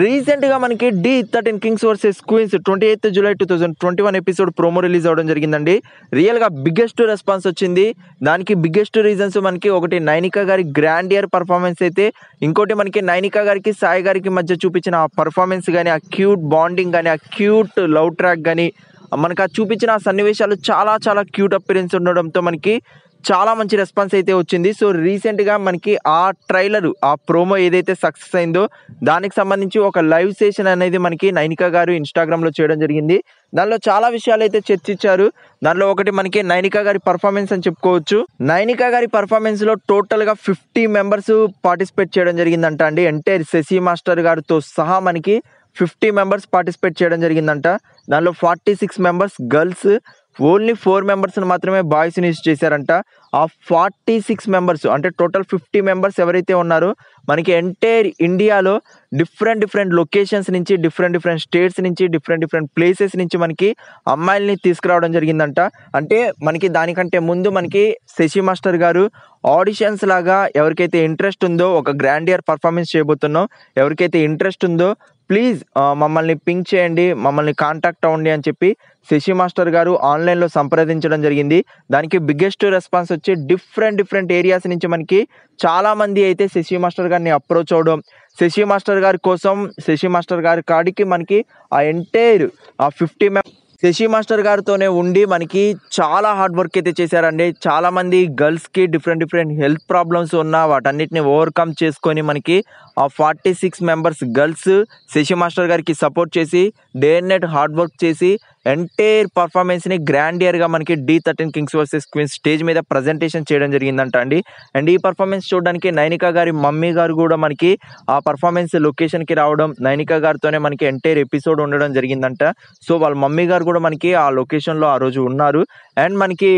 రీసెంట్గా మనకి the thirteen kings versus queens twenty eighth July two thousand twenty one episode promo release అవ్వడం జరిగిందండి రియల్గా బిగ్గెస్ట్ రెస్పాన్స్ వచ్చింది దానికి బిగ్గెస్ట్ రీజన్స్ మనకి ఒకటి నైనికా గారి గ్రాండ్ ఇయర్ పర్ఫార్మెన్స్ అయితే ఇంకోటి మనకి నైనికా గారికి సాయి గారికి మధ్య చూపించిన ఆ పర్ఫార్మెన్స్ కానీ ఆ క్యూట్ బాండింగ్ కానీ ఆ క్యూట్ లవ్ ట్రాక్ కానీ మనకు ఆ చూపించిన ఆ సన్నివేశాలు చాలా చాలా క్యూట్ అపిరెన్స్ ఉండడంతో మనకి చాలా మంచి రెస్పాన్స్ అయితే వచ్చింది సో రీసెంట్గా మనకి ఆ ట్రైలర్ ఆ ప్రోమో ఏదైతే సక్సెస్ అయిందో దానికి సంబంధించి ఒక లైవ్ సెషన్ అనేది మనకి నైనిక గారు ఇన్స్టాగ్రామ్లో చేయడం జరిగింది దానిలో చాలా విషయాలు అయితే చర్చించారు దానిలో ఒకటి మనకి నైనిక గారి పర్ఫార్మెన్స్ అని చెప్పుకోవచ్చు నైనిక గారి పర్ఫార్మెన్స్ లో టోటల్ గా ఫిఫ్టీ మెంబర్స్ పార్టిసిపేట్ చేయడం జరిగిందంట అండి అంటే శశి మాస్టర్ గారితో సహా మనకి ఫిఫ్టీ మెంబర్స్ పార్టిసిపేట్ చేయడం జరిగిందంట దానిలో forty six members girls only four మెంబర్స్ని మాత్రమే బాయ్స్ని యూస్ చేశారంట ఆ ఫార్టీ సిక్స్ మెంబర్స్ అంటే టోటల్ ఫిఫ్టీ మెంబర్స్ ఎవరైతే ఉన్నారో మనకి ఎంటైర్ ఇండియాలో డిఫరెంట్ డిఫరెంట్ లొకేషన్స్ నుంచి డిఫరెంట్ డిఫరెంట్ స్టేట్స్ నుంచి డిఫరెంట్ డిఫరెంట్ ప్లేసెస్ నుంచి మనకి అమ్మాయిల్ని తీసుకురావడం జరిగిందంట అంటే మనకి దానికంటే ముందు మనకి శశి మాస్టర్ గారు ఆడిషన్స్ లాగా ఎవరికైతే ఇంట్రెస్ట్ ఉందో ఒక గ్రాండ్ ఇయర్ పర్ఫార్మెన్స్ చేయబోతున్నాం ఎవరికైతే ఇంట్రెస్ట్ ఉందో ప్లీజ్ మమ్మల్ని పింక్ చేయండి మమ్మల్ని కాంటాక్ట్ అవ్వండి అని చెప్పి శశి మాస్టర్ గారు ఆన్లైన్లో సంప్రదించడం జరిగింది దానికి బిగ్గెస్ట్ రెస్పాన్స్ వచ్చి డిఫరెంట్ డిఫరెంట్ ఏరియాస్ నుంచి మనకి చాలామంది అయితే శశి మాస్టర్ గారిని అప్రోచ్ అవ్వడం శశి మాస్టర్ గారి కోసం శశి మాస్టర్ గారి కాడికి మనకి ఆ ఎంటైర్ ఆ ఫిఫ్టీ మెంబర్ శశి మాస్టర్ గారితోనే ఉండి మనకి చాలా హార్డ్ వర్క్ అయితే చేశారండి చాలామంది గర్ల్స్కి డిఫరెంట్ డిఫరెంట్ హెల్త్ ప్రాబ్లమ్స్ ఉన్న వాటన్నిటిని ఓవర్కమ్ చేసుకొని మనకి ఆ forty six members girls Shashi master గారికి సపోర్ట్ చేసి day and night hard work చేసి ఎంటైర్ పర్ఫార్మెన్స్ని గా మనకి the thirteen kings versus queens stage మీద ప్రజెంటేషన్ చేయడం జరిగిందంట అండి అండ్ ఈ పర్ఫార్మెన్స్ చూడడానికి నైనిక గారి మమ్మీ గారు కూడా మనకి ఆ పర్ఫార్మెన్స్ లొకేషన్కి రావడం నైనిక గారితోనే మనకి ఎంటైర్ ఎపిసోడ్ ఉండడం జరిగిందంట సో వాళ్ళ మమ్మీ గారు కూడా మనకి ఆ లొకేషన్లో ఆ రోజు ఉన్నారు అండ్ మనకి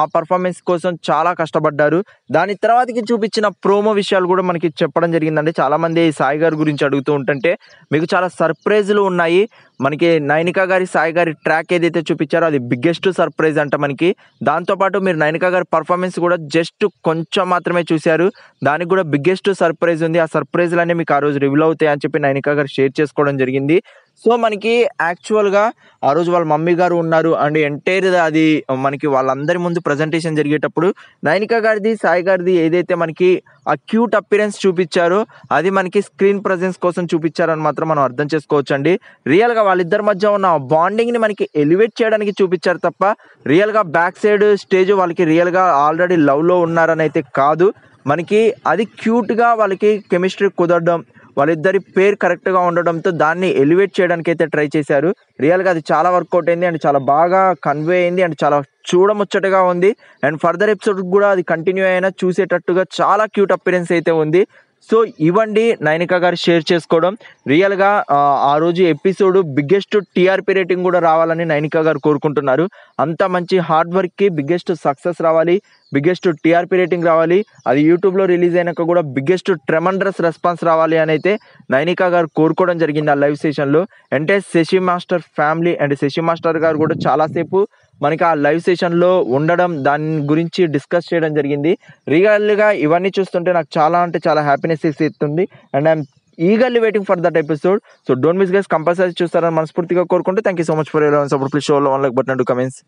ఆ పర్ఫార్మెన్స్ కోసం చాలా కష్టపడ్డారు దాని తర్వాతకి చూపించిన ప్రోమో విషయాలు కూడా మనకి చెప్పడం జరిగిందండి చాలామంది సాయి గారి గురించి అడుగుతూ ఉంటుంటే మీకు చాలా సర్ప్రైజ్లు ఉన్నాయి మనకి నైనికా గారి సాయి గారి ట్రాక్ ఏదైతే చూపించారో అది బిగ్గెస్ట్ సర్ప్రైజ్ అంట మనకి దాంతోపాటు మీరు నైనికా గారి పర్ఫార్మెన్స్ కూడా జస్ట్ కొంచెం మాత్రమే చూశారు దానికి కూడా బిగ్గెస్ట్ సర్ప్రైజ్ ఉంది ఆ సర్ప్రైజ్లు అన్నీ మీకు ఆ రోజు రివీల్ అవుతాయని చెప్పి నైనికా గారు షేర్ చేసుకోవడం జరిగింది సో మనకి యాక్చువల్గా ఆ రోజు వాళ్ళ మమ్మీ గారు ఉన్నారు అండ్ ఎంటైర్ అది మనకి వాళ్ళందరి ముందు ప్రజెంటేషన్ జరిగేటప్పుడు నైనిక గారిది సాయి గారిది ఏదైతే మనకి ఆ క్యూట్ అపిరెన్స్ చూపించారో అది మనకి స్క్రీన్ ప్రజెన్స్ కోసం చూపించారని మాత్రం మనం అర్థం చేసుకోవచ్చు అండి రియల్గా వాళ్ళిద్దరి మధ్య ఉన్న బాండింగ్ని మనకి ఎలివేట్ చేయడానికి చూపించారు తప్ప రియల్గా బ్యాక్ సైడ్ స్టేజ్ వాళ్ళకి రియల్గా ఆల్రెడీ లవ్లో ఉన్నారని అయితే కాదు మనకి అది క్యూట్గా వాళ్ళకి కెమిస్ట్రీ కుదరడం వాళ్ళిద్దరి పేరు కరెక్ట్గా ఉండడంతో దాన్ని ఎలివేట్ చేయడానికి అయితే ట్రై చేశారు రియల్గా అది చాలా వర్కౌట్ అయింది అండ్ చాలా బాగా కన్వే అయింది అండ్ చాలా చూడముచ్చటగా ఉంది అండ్ ఫర్దర్ ఎపిసోడ్ కూడా అది కంటిన్యూ అయినా చూసేటట్టుగా చాలా క్యూట్ అపిరెన్స్ అయితే ఉంది సో ఇవ్వండి నైనిక గారు షేర్ చేసుకోవడం రియల్గా ఆ రోజు ఎపిసోడ్ బిగ్గెస్ట్ టీఆర్పీ రేటింగ్ కూడా రావాలని నైనిక గారు కోరుకుంటున్నారు అంత మంచి హార్డ్ వర్క్కి బిగ్గెస్ట్ సక్సెస్ రావాలి బిగ్గెస్ట్ టీఆర్పీ రేటింగ్ రావాలి అది యూట్యూబ్లో రిలీజ్ అయినాక కూడా బిగ్గెస్ట్ ట్రెమండ్రస్ రెస్పాన్స్ రావాలి అని అయితే నైనిక గారు కోరుకోవడం జరిగింది ఆ లైవ్ సెషన్లో అంటే Shashi master family and Shashi master garu కూడా చాలాసేపు మనకి ఆ లైవ్ సెషన్లో ఉండడం దాని గురించి డిస్కస్ చేయడం జరిగింది రియల్గా ఇవన్నీ చూస్తుంటే నాకు చాలా అంటే చాలా హ్యాపీనెస్ ఇస్తుంది and I'm eagerly waiting for that episode so don't miss guys compulsory చూస్తారని మనస్ఫూర్తిగా కోరుకుంటూ thank you so much for your support please show one like but two comments